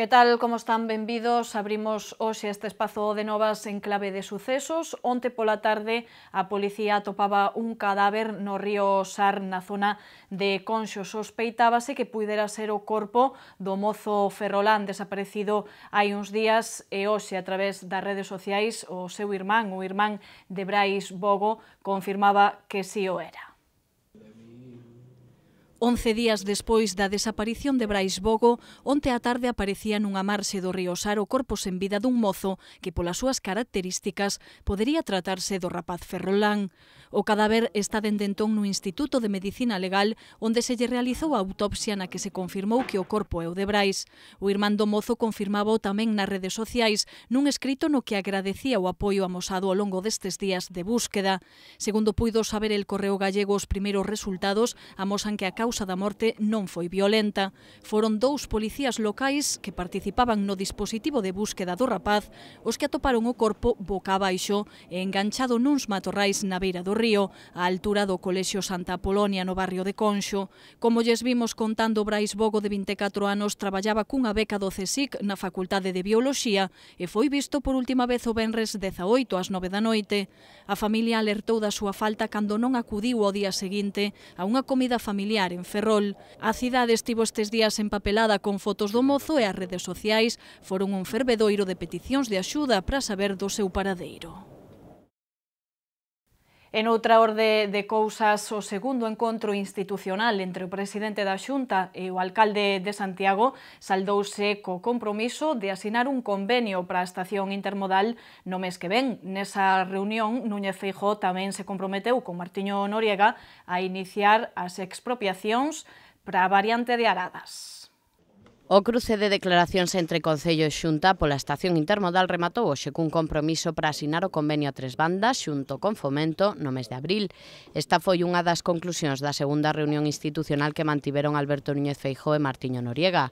Que tal, como están, benvidos? Abrimos hoxe este espazo de novas en clave de sucesos. Onte pola tarde a policía atopaba un cadáver no río Sar na zona de Conxo. Sospeitábase que puidera ser o corpo do mozo Ferrolán desaparecido hai uns días e eh, hoxe a través das redes sociais o seu irmán, o irmán de Brais Bogo, confirmaba que si o era. 11 días despois da desaparición de Brais Bogo, onte á tarde aparecía nunha marxe do río Sar o corpo sen vida dun mozo que polas súas características podería tratarse do rapaz Ferrolán. O cadáver está dende entón no Instituto de Medicina Legal onde se lle realizou a autopsia na que se confirmou que o corpo é o de Brais. O irmán do mozo confirmaba tamén nas redes sociais nun escrito no que agradecía o apoio amosado ao longo destes días de búsqueda. Segundo puido saber el Correo Gallego, os primeiros resultados amosan que a causa causa da morte non foi violenta. Foron dous policías locais que participaban no dispositivo de búsqueda do rapaz os que atoparon o corpo boca abaixo e enganchado nuns matorrais na beira do río, á altura do Colexio Santa Polonia no barrio de Conxo. Como lles vimos contando, Brais Bogo de 24 anos traballaba cunha beca do CSIC na Facultade de Bioloxía e foi visto por última vez o Benres 18 ás 9 da noite. A familia alertou da súa falta cando non acudiu ao día seguinte a unha comida familiar en en Ferrol. A cidade estivo estes días empapelada con fotos do mozo e as redes sociais foron un fervedoiro de peticións de axuda para saber do seu paradeiro. En outra orde de cousas, o segundo encontro institucional entre o presidente da Xunta e o alcalde de Santiago saldouse co compromiso de asinar un convenio para a estación intermodal no mes que ven. Nesa reunión, Núñez Feijó tamén se comprometeu con Martiño Noriega a iniciar as expropiacións para a variante de Aradas. O cruce de declaracións entre Concello e Xunta pola estación intermodal rematou hoxe cun compromiso para asinar o convenio a tres bandas xunto con Fomento no mes de abril. Esta foi unha das conclusións da segunda reunión institucional que mantiveron Alberto Núñez Feijóo e Martiño Noriega.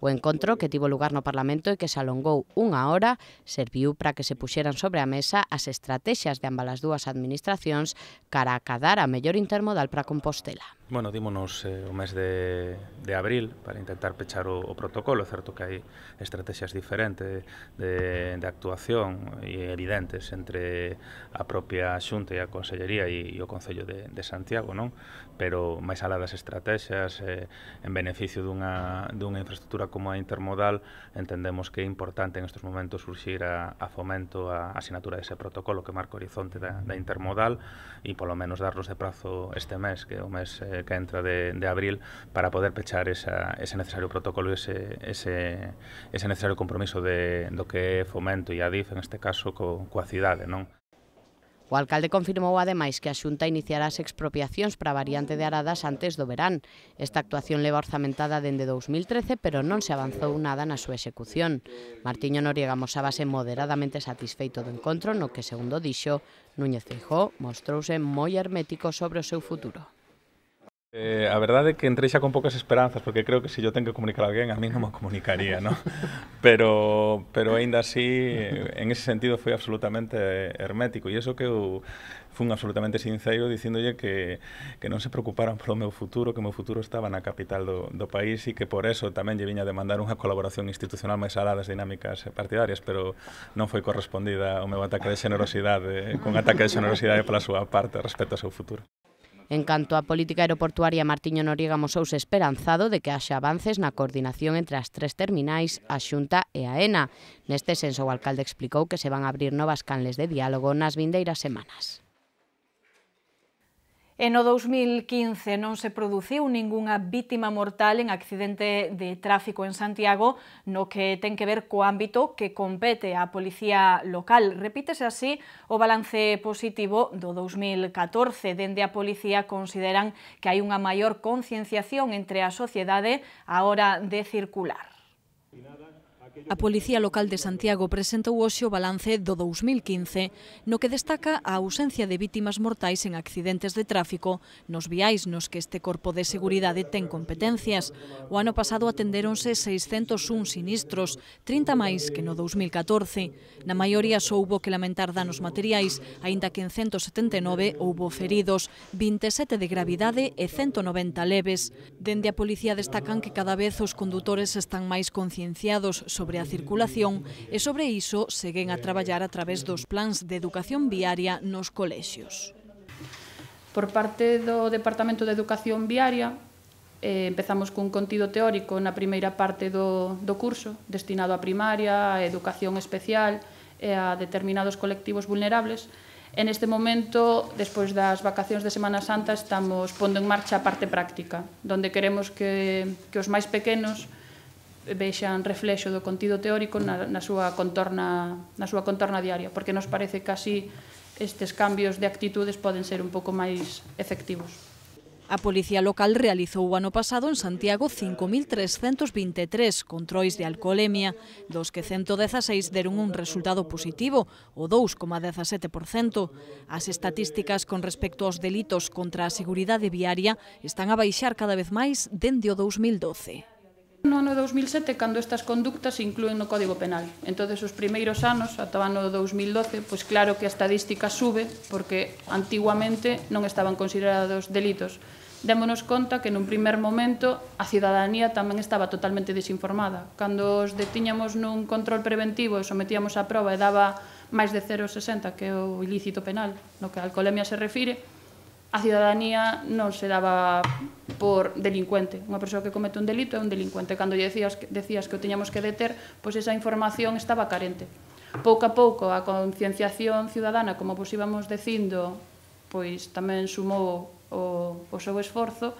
O encontro que tivo lugar no Parlamento e que se alongou unha hora serviu para que se puxeran sobre a mesa as estrategias de ambas as dúas administracións cara a cadar a mellor intermodal para Compostela. Bueno, dímonos eh, o mes de, de abril para intentar pechar o, o protocolo, certo que hai estrategias diferentes de, de actuación e evidentes entre a propia Xunta e a Consellería e, e o Concello de, de Santiago, non? Pero máis alá das estrategias eh, en beneficio dunha, dunha infraestructura como a intermodal, entendemos que é importante en estes momentos surxir a, a fomento a, a asinatura dese protocolo que marca o horizonte da, da intermodal e polo menos darlos de prazo este mes, que é o mes eh, que entra de, de abril, para poder pechar esa, ese necesario protocolo e ese, ese, ese necesario compromiso de, do que é fomento e a DIF, en este caso, co, coa cidade, non? O alcalde confirmou ademais que a Xunta iniciará as expropiacións para a variante de Aradas antes do verán. Esta actuación leva orzamentada dende 2013, pero non se avanzou nada na súa execución. Martiño Noriega mosábase moderadamente satisfeito do encontro, no que, segundo dixo, Núñez Fijó mostrouse moi hermético sobre o seu futuro. Eh, a verdade é que entrei xa con poucas esperanzas porque creo que se eu yo tengo que comunicar a alguén a mí non me comunicaría, ¿no? Pero pero aínda así en ese sentido foi absolutamente hermético e iso que eu fun absolutamente sincero dicindolle que, que non se preocuparan polo meu futuro, que o meu futuro estaba na capital do, do país e que por eso tamén lle viña a demandar unha colaboración institucional máis alá das dinámicas partidarias, pero non foi correspondida o meu ataque de xenerosidade, con ataque de xenerosidade pola súa parte respecto ao seu futuro. En canto á política aeroportuaria, Martiño Noriega mosouse esperanzado de que haxa avances na coordinación entre as tres terminais, a Xunta e a ENA. Neste senso, o alcalde explicou que se van a abrir novas canles de diálogo nas vindeiras semanas. En o 2015 non se produciu ningunha vítima mortal en accidente de tráfico en Santiago no que ten que ver co ámbito que compete á policía local. Repítese así o balance positivo do 2014. Dende a policía consideran que hai unha maior concienciación entre a sociedade a hora de circular. A Policía Local de Santiago presentou hoxe o balance do 2015, no que destaca a ausencia de vítimas mortais en accidentes de tráfico nos viais nos que este Corpo de Seguridade ten competencias. O ano pasado atendéronse 601 sinistros, 30 máis que no 2014. Na maioría só houbo que lamentar danos materiais, aínda que en 179 houbo feridos, 27 de gravidade e 190 leves. Dende a Policía destacan que cada vez os condutores están máis concienciados sobre sobre a circulación e sobre iso seguen a traballar a través dos plans de educación viaria nos colexios. Por parte do Departamento de Educación Viaria, eh, empezamos cun contido teórico na primeira parte do, do curso, destinado a primaria, a educación especial e a determinados colectivos vulnerables. En este momento, despois das vacacións de Semana Santa, estamos pondo en marcha a parte práctica, donde queremos que, que os máis pequenos vexan reflexo do contido teórico na, na, súa contorna, na súa contorna diaria, porque nos parece que así estes cambios de actitudes poden ser un pouco máis efectivos. A Policía Local realizou o ano pasado en Santiago 5.323 controis de alcoholemia, dos que 116 deron un resultado positivo, o 2,17%. As estatísticas con respecto aos delitos contra a seguridade viaria están a baixar cada vez máis dende o 2012. No ano 2007, cando estas conductas se incluen no Código Penal. entonces os primeiros anos, ata o ano 2012, pois claro que a estadística sube, porque antiguamente non estaban considerados delitos. Démonos conta que nun primer momento a cidadanía tamén estaba totalmente desinformada. Cando os detiñamos nun control preventivo e sometíamos a prova e daba máis de 0,60, que é o ilícito penal, no que a alcolemia se refire, a ciudadanía non se daba por delincuente. Unha persoa que comete un delito é un delincuente. Cando decías, decías que o teñamos que deter, pois esa información estaba carente. Pouco a pouco a concienciación ciudadana, como vos pois íbamos dicindo, pois tamén sumou o, o seu esforzo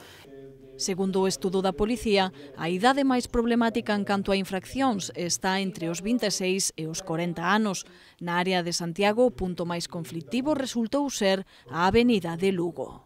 Segundo o estudo da policía, a idade máis problemática en canto a infraccións está entre os 26 e os 40 anos. Na área de Santiago, o punto máis conflictivo resultou ser a Avenida de Lugo.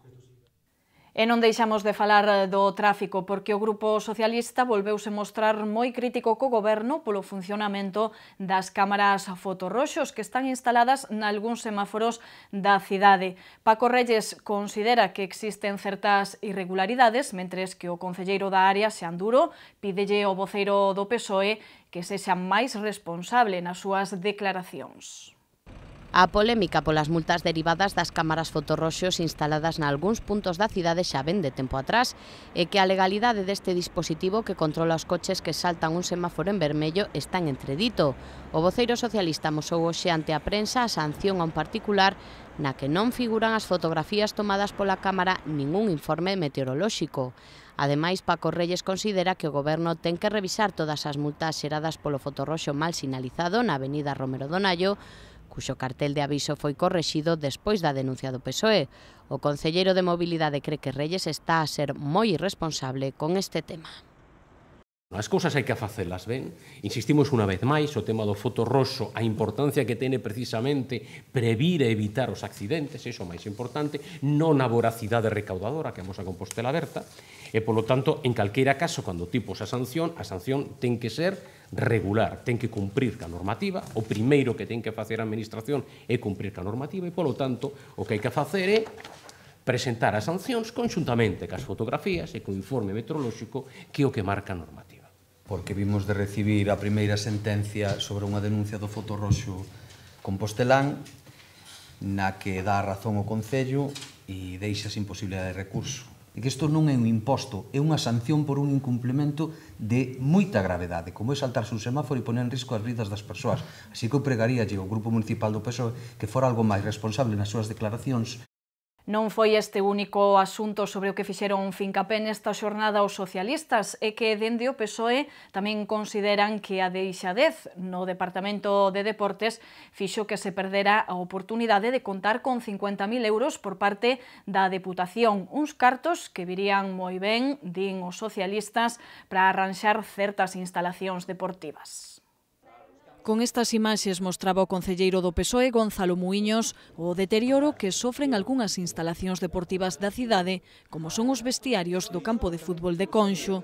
E non deixamos de falar eh, do tráfico, porque o Grupo Socialista volveuse mostrar moi crítico co goberno polo funcionamento das cámaras fotorroxos que están instaladas nalgúns semáforos da cidade. Paco Reyes considera que existen certas irregularidades, mentres que o concelleiro da área, Duro, pidelle ao voceiro do PSOE que sexa máis responsable nas súas declaracións. A polémica polas multas derivadas das cámaras fotorroxos instaladas algúns puntos da cidade xa ven de tempo atrás e que a legalidade deste dispositivo que controla os coches que saltan un semáforo en vermello está en entredito. O voceiro socialista mosou hoxe ante a prensa a sanción a un particular na que non figuran as fotografías tomadas pola Cámara ningún informe meteorolóxico. Ademais, Paco Reyes considera que o goberno ten que revisar todas as multas xeradas polo fotorroxo mal sinalizado na avenida Romero Donallo cuxo cartel de aviso foi correxido despois da denuncia do PSOE. O Concelleiro de Mobilidade cree que Reyes está a ser moi irresponsable con este tema. As cousas hai que facelas, ben? Insistimos unha vez máis, o tema do foto roxo, a importancia que tene precisamente previr e evitar os accidentes, iso máis importante, non a voracidade recaudadora que vamos a Compostela Berta, e, polo tanto, en calquera caso, cando tipo a sanción, a sanción ten que ser regular, ten que cumprir ca normativa, o primeiro que ten que facer a administración é cumprir ca normativa e, polo tanto, o que hai que facer é presentar as sancións conxuntamente cas fotografías e co informe meteorolóxico que é o que marca a normativa. Porque vimos de recibir a primeira sentencia sobre unha denuncia do fotorroxo compostelán na que dá razón o Concello e deixa sin posibilidade de recurso que isto non é un imposto, é unha sanción por un incumplimento de moita gravedade, como é saltarse un semáforo e poner en risco as vidas das persoas. Así que eu pregaría ao Grupo Municipal do PSOE que fora algo máis responsable nas súas declaracións Non foi este único asunto sobre o que fixeron fincapé nesta xornada os socialistas, e que dende o PSOE tamén consideran que a deixadez no Departamento de Deportes fixo que se perdera a oportunidade de contar con 50.000 euros por parte da Deputación, uns cartos que virían moi ben, din os socialistas, para arranxar certas instalacións deportivas. Con estas imaxes mostraba o concelleiro do PSOE, Gonzalo Muiños, o deterioro que sofren algunhas instalacións deportivas da cidade, como son os vestiarios do campo de fútbol de Conxo.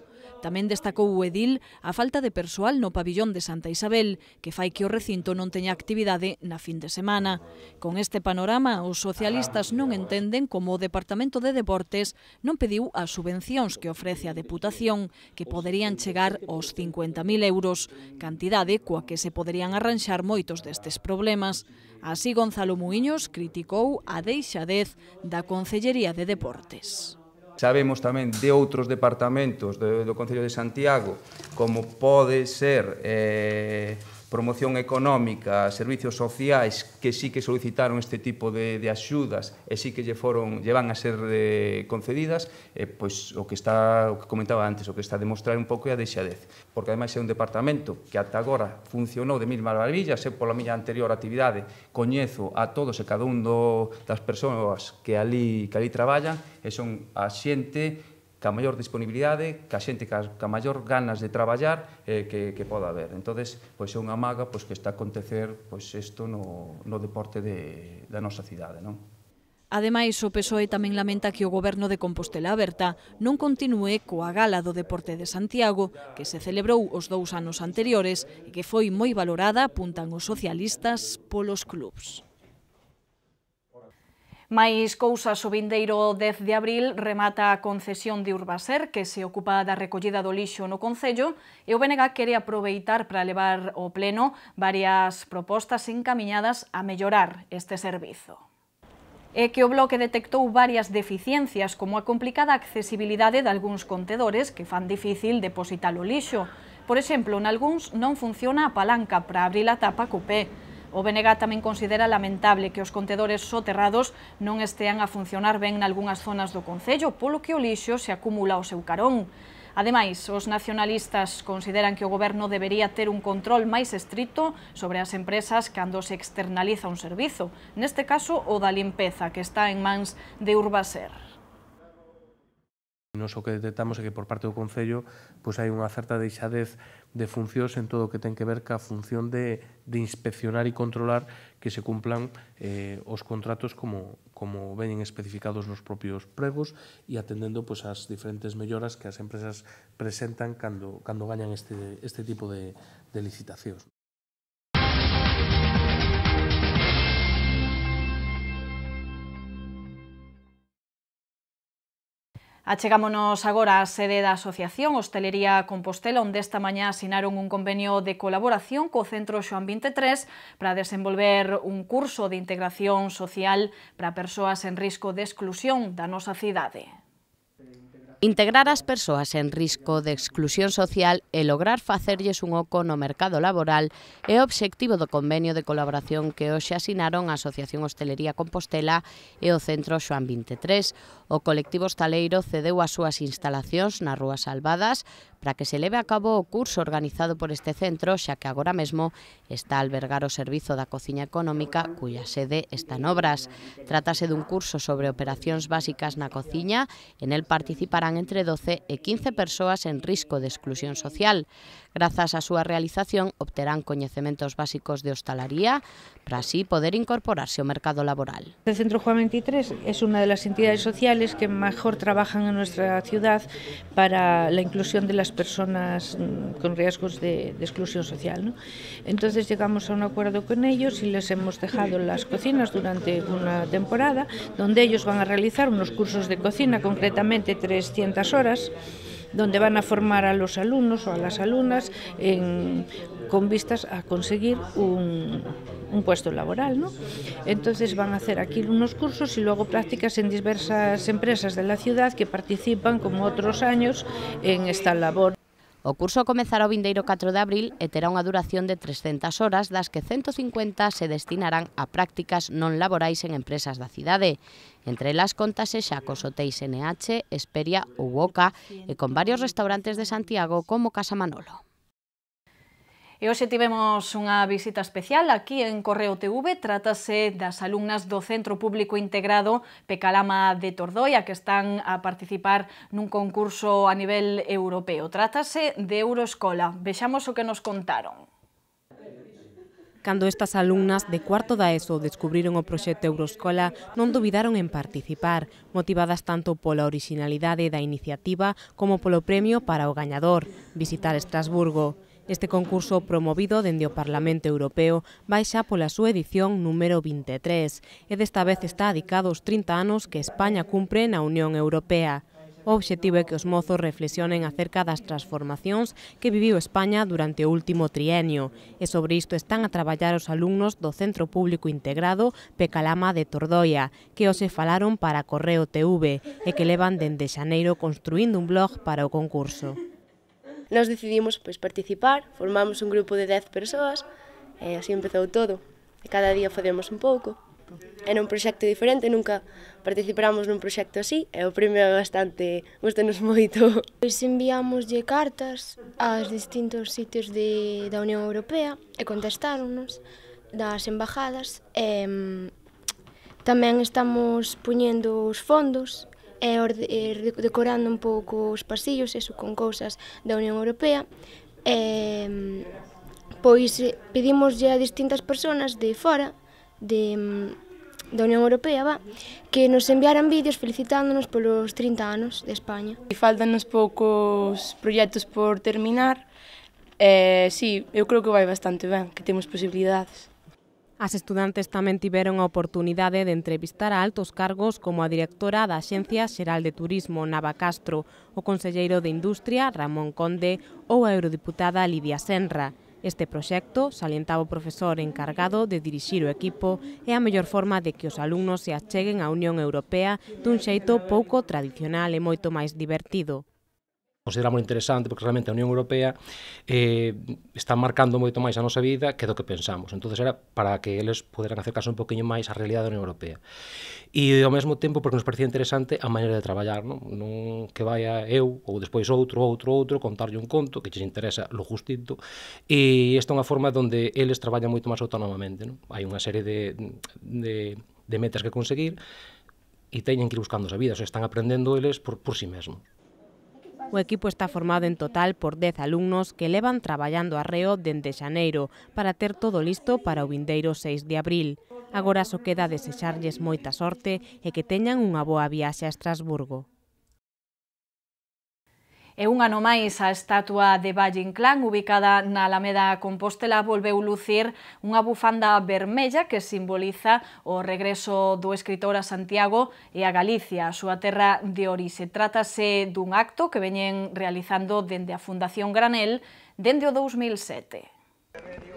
Tamén destacou o Edil a falta de persoal no pabillón de Santa Isabel, que fai que o recinto non teña actividade na fin de semana. Con este panorama, os socialistas non entenden como o Departamento de Deportes non pediu as subvencións que ofrece a Deputación, que poderían chegar aos 50.000 euros, cantidade coa que se poderían arranxar moitos destes problemas. Así, Gonzalo Muiños criticou a deixadez da Concellería de Deportes. Sabemos tamén de outros departamentos do, do Concello de Santiago como pode ser eh, promoción económica, servicios sociais que sí que solicitaron este tipo de, de axudas e sí que lle foron lle van a ser eh, concedidas, eh, pois o que está o que comentaba antes, o que está a demostrar un pouco é a deixadez, porque ademais é un departamento que ata agora funcionou de mil maravillas, e pola miña anterior actividade coñezo a todos e cada un do, das persoas que ali que ali traballan e son a xente ca maior disponibilidade, ca xente ca, ca maior ganas de traballar eh, que, que poda haber. entonces pois é unha maga pois, que está a acontecer pois, isto no, no deporte de, da nosa cidade. Non? Ademais, o PSOE tamén lamenta que o goberno de Compostela Aberta non continue coa gala do deporte de Santiago, que se celebrou os dous anos anteriores e que foi moi valorada, apuntan os socialistas, polos clubs. Mais cousas o vindeiro 10 de abril remata a concesión de Urbaser, que se ocupa da recollida do lixo no Concello, e o BNG quere aproveitar para levar ao Pleno varias propostas encaminhadas a mellorar este servizo é que o Bloque detectou varias deficiencias, como a complicada accesibilidade de algúns contedores que fan difícil depositar o lixo. Por exemplo, en algúns non funciona a palanca para abrir a tapa cupé, O BNG tamén considera lamentable que os contedores soterrados non estean a funcionar ben nalgúnas zonas do Concello, polo que o lixo se acumula ao seu carón. Ademais, os nacionalistas consideran que o goberno debería ter un control máis estrito sobre as empresas cando se externaliza un servizo, neste caso o da limpeza, que está en mans de Urbaser. Nos o que detectamos é que por parte do Concello pois hai unha certa deixadez de funcións en todo o que ten que ver ca función de, de inspeccionar e controlar que se cumplan eh, os contratos como, como veñen especificados nos propios pregos e atendendo pois, as diferentes melloras que as empresas presentan cando, cando gañan este, este tipo de, de licitacións. Achegámonos agora á sede da Asociación Hostelería Compostela, onde esta mañá asinaron un convenio de colaboración co Centro Xoan 23 para desenvolver un curso de integración social para persoas en risco de exclusión da nosa cidade. Integrar as persoas en risco de exclusión social e lograr facerlles un oco no mercado laboral é o obxectivo do convenio de colaboración que hoxe asinaron a Asociación Hostelería Compostela e o Centro Xoan 23. O colectivo hostaleiro cedeu as súas instalacións nas Rúas Salvadas para que se leve a cabo o curso organizado por este centro, xa que agora mesmo está a albergar o Servizo da Cociña Económica, cuya sede está en obras. Trátase dun curso sobre operacións básicas na cociña, en el participarán entre 12 e 15 persoas en risco de exclusión social. Grazas á súa realización obterán coñecementos básicos de hostalaría para así poder incorporarse ao mercado laboral. O Centro Juan 23 é unha das entidades sociales que mejor trabajan en nuestra ciudad para a inclusión de las mm, con riesgos de, de exclusión social. ¿no? Entonces chegamos a un acuerdo con ellos e les hemos dejado as cocinas durante unha temporada onde ellos van a realizar unos cursos de cocina, concretamente 300 horas. donde van a formar a los alumnos o a las alumnas con vistas a conseguir un, puesto laboral. Entonces van a hacer aquí unos cursos y luego prácticas en diversas empresas de la ciudad que participan, como otros años, en esta labor O curso comezará o vindeiro 4 de abril e terá unha duración de 300 horas, das que 150 se destinarán a prácticas non laborais en empresas da cidade. Entre elas contase xa cos hotéis NH, Esperia ou Oca e con varios restaurantes de Santiago como Casa Manolo. E hoxe tivemos unha visita especial aquí en Correo TV, trátase das alumnas do Centro Público Integrado Pecalama de Tordoia que están a participar nun concurso a nivel europeo. Trátase de Euroescola. Vexamos o que nos contaron. Cando estas alumnas de cuarto da ESO descubriron o proxecto Euroescola, non duvidaron en participar, motivadas tanto pola originalidade da iniciativa como polo premio para o gañador, visitar Estrasburgo. Este concurso promovido dende o Parlamento Europeo vai xa pola súa edición número 23 e desta vez está adicado aos 30 anos que España cumpre na Unión Europea. O obxectivo é que os mozos reflexionen acerca das transformacións que viviu España durante o último trienio, e sobre isto están a traballar os alumnos do Centro Público Integrado Pecalama de Tordoia, que hoxe falaron para Correo TV e que levan dende xaneiro construindo un blog para o concurso nos decidimos pois, participar, formamos un grupo de 10 persoas, e así empezou todo. E cada día facemos un pouco. Era un proxecto diferente, nunca participamos nun proxecto así, e o premio é bastante, gustenos moito. Pois enviámoslle cartas aos distintos sitios de, da Unión Europea e contestáronos das embajadas e tamén estamos puñendo os fondos e decorando un pouco os pasillos, eso, con cousas da Unión Europea, e, pois eh, pedimoslle a distintas persoas de fora, de, mm, da Unión Europea, va, que nos enviaran vídeos felicitándonos polos 30 anos de España. E nos poucos proxectos por terminar, eh, sí, eu creo que vai bastante ben, que temos posibilidades. As estudantes tamén tiveron a oportunidade de entrevistar a altos cargos como a directora da Xencia Xeral de Turismo, Nava Castro, o conselleiro de Industria, Ramón Conde, ou a eurodiputada Lidia Senra. Este proxecto, salientaba o profesor encargado de dirixir o equipo, é a mellor forma de que os alumnos se acheguen á Unión Europea dun xeito pouco tradicional e moito máis divertido consideramos interesante porque realmente a Unión Europea eh, está marcando moito máis a nosa vida que do que pensamos. entonces era para que eles poderan acercarse un poquinho máis á realidade da Unión Europea. E ao mesmo tempo porque nos parecía interesante a maneira de traballar, non, non que vaya eu ou despois outro, outro, outro, contarlle un conto que xe interesa lo justito e esta é unha forma onde eles traballan moito máis autonomamente. Non? Hai unha serie de, de, de metas que conseguir e teñen que ir buscando a vida, o sea, están aprendendo eles por, por si sí mesmos. O equipo está formado en total por 10 alumnos que levan traballando arreo dende xaneiro para ter todo listo para o vindeiro 6 de abril. Agora só queda desexarlles moita sorte e que teñan unha boa viaxe a Estrasburgo. E un ano máis a estatua de Valle Inclán, ubicada na Alameda Compostela, volveu lucir unha bufanda vermella que simboliza o regreso do escritor a Santiago e a Galicia, a súa terra de orixe. Trátase dun acto que veñen realizando dende a Fundación Granel dende o 2007.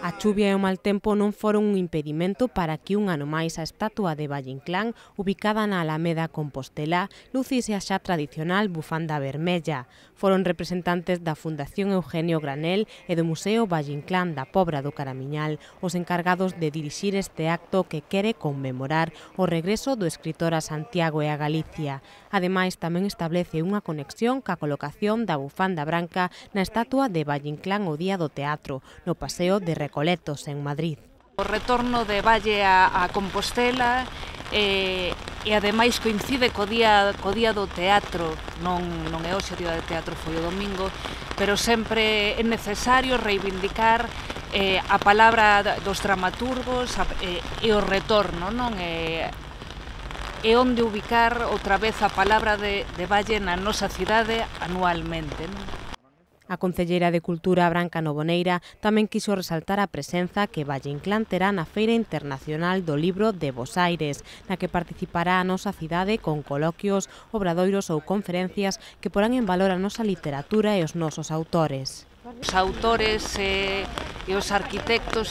A chuvia e o mal tempo non foron un impedimento para que un ano máis a estatua de Valle Inclán, ubicada na Alameda Compostela, lucise a xa tradicional bufanda vermella foron representantes da Fundación Eugenio Granel e do Museo Valle Inclán da Pobra do Caramiñal os encargados de dirixir este acto que quere conmemorar o regreso do escritor a Santiago e a Galicia. Ademais, tamén establece unha conexión ca colocación da bufanda branca na estatua de Valle Inclán o Día do Teatro, no Paseo de Recoletos, en Madrid. O retorno de Valle a, a Compostela eh, e ademais coincide co día, co día do teatro, non, non é hoxe o día do teatro, foi o domingo, pero sempre é necesario reivindicar eh, a palabra dos dramaturgos a, eh, e o retorno, non? é e onde ubicar outra vez a palabra de, de Valle na nosa cidade anualmente, non? A Concelleira de Cultura Branca Novoneira tamén quiso resaltar a presenza que Valle Inclán terá na Feira Internacional do Libro de Bos Aires, na que participará a nosa cidade con coloquios, obradoiros ou conferencias que porán en valor a nosa literatura e os nosos autores. Os autores e, e os arquitectos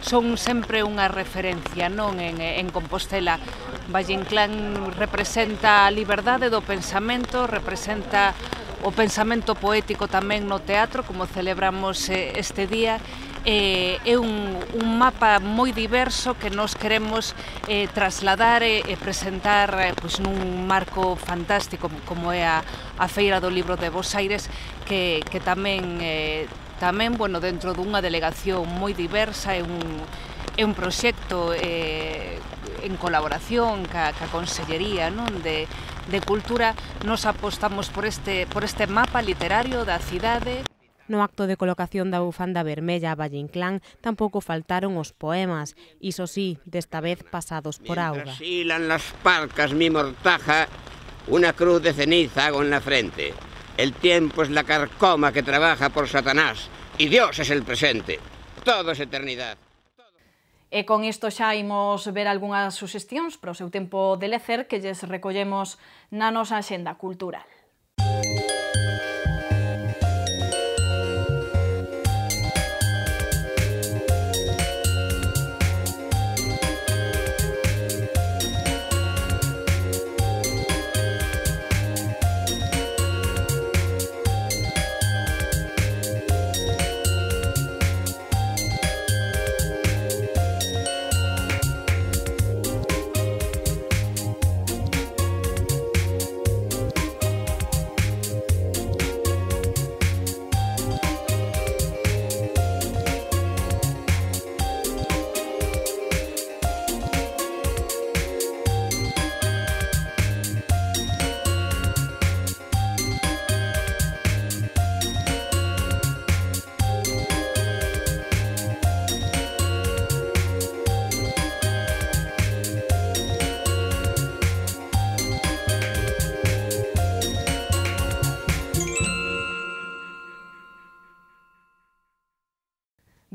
son sempre unha referencia non en, en Compostela. Valle Inclán representa a liberdade do pensamento, representa o pensamento poético tamén no teatro, como celebramos eh, este día, eh, é un, un mapa moi diverso que nos queremos eh, trasladar eh, e eh, presentar eh, pois nun marco fantástico como é a, a Feira do Libro de Bos Aires que, que tamén eh, tamén bueno, dentro dunha delegación moi diversa é un, é un proxecto eh, en colaboración ca, ca Consellería non? de, de Cultura nos apostamos por este, por este mapa literario da cidade. No acto de colocación da bufanda vermella a Valle Inclán tampouco faltaron os poemas, iso sí, desta vez pasados por auga. Silan las palcas mi mortaja, una cruz de ceniza hago en la frente. El tiempo es la carcoma que trabaja por Satanás y Dios es el presente. Todo es eternidad. E con isto xa imos ver algunhas suxestións para o seu tempo de lecer que lles recollemos na nosa xenda cultural.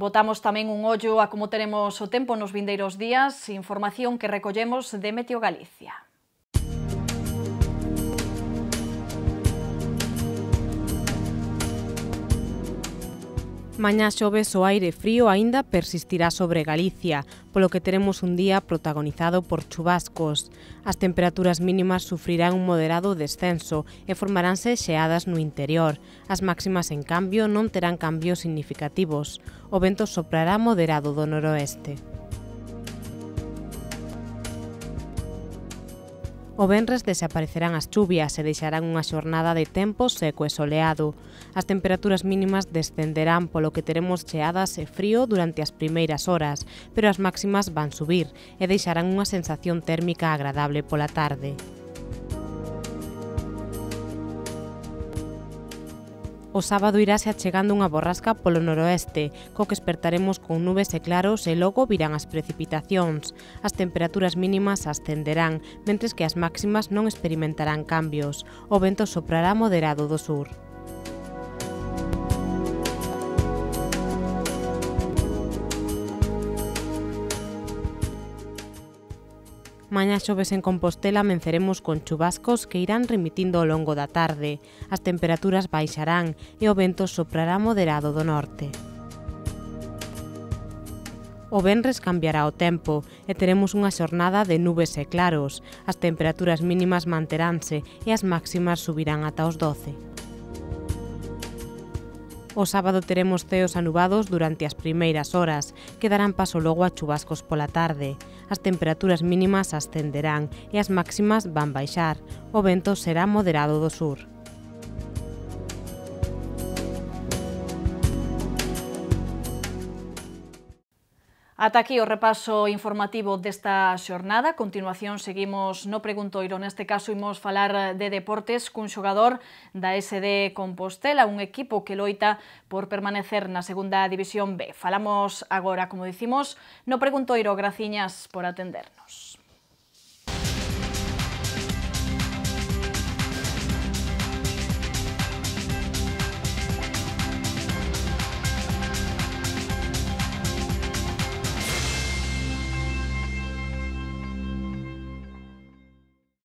Botamos tamén un ollo a como teremos o tempo nos vindeiros días, información que recollemos de Meteo Galicia. Mañá xoves o aire frío aínda persistirá sobre Galicia, polo que teremos un día protagonizado por chubascos. As temperaturas mínimas sufrirán un moderado descenso e formaranse xeadas no interior. As máximas, en cambio, non terán cambios significativos. O vento soprará moderado do noroeste. O venres desaparecerán as chuvias e deixarán unha xornada de tempo seco e soleado. As temperaturas mínimas descenderán polo que teremos cheadas e frío durante as primeiras horas, pero as máximas van subir e deixarán unha sensación térmica agradable pola tarde. O sábado irase achegando unha borrasca polo noroeste, co que espertaremos con nubes e claros e logo virán as precipitacións. As temperaturas mínimas ascenderán, mentres que as máximas non experimentarán cambios. O vento soprará moderado do sur. Mañá xoves en Compostela menceremos con chubascos que irán remitindo ao longo da tarde. As temperaturas baixarán e o vento soprará moderado do norte. O venres cambiará o tempo e teremos unha xornada de nubes e claros. As temperaturas mínimas manteránse e as máximas subirán ata os 12. O sábado teremos ceos anubados durante as primeiras horas, que darán paso logo a chubascos pola tarde. As temperaturas mínimas ascenderán e as máximas van baixar. O vento será moderado do sur. Ata aquí o repaso informativo desta xornada. A continuación, seguimos no preguntoiro. Neste caso, imos falar de deportes cun xogador da SD Compostela, un equipo que loita por permanecer na segunda división B. Falamos agora, como dicimos, no preguntoiro. Graciñas por atendernos.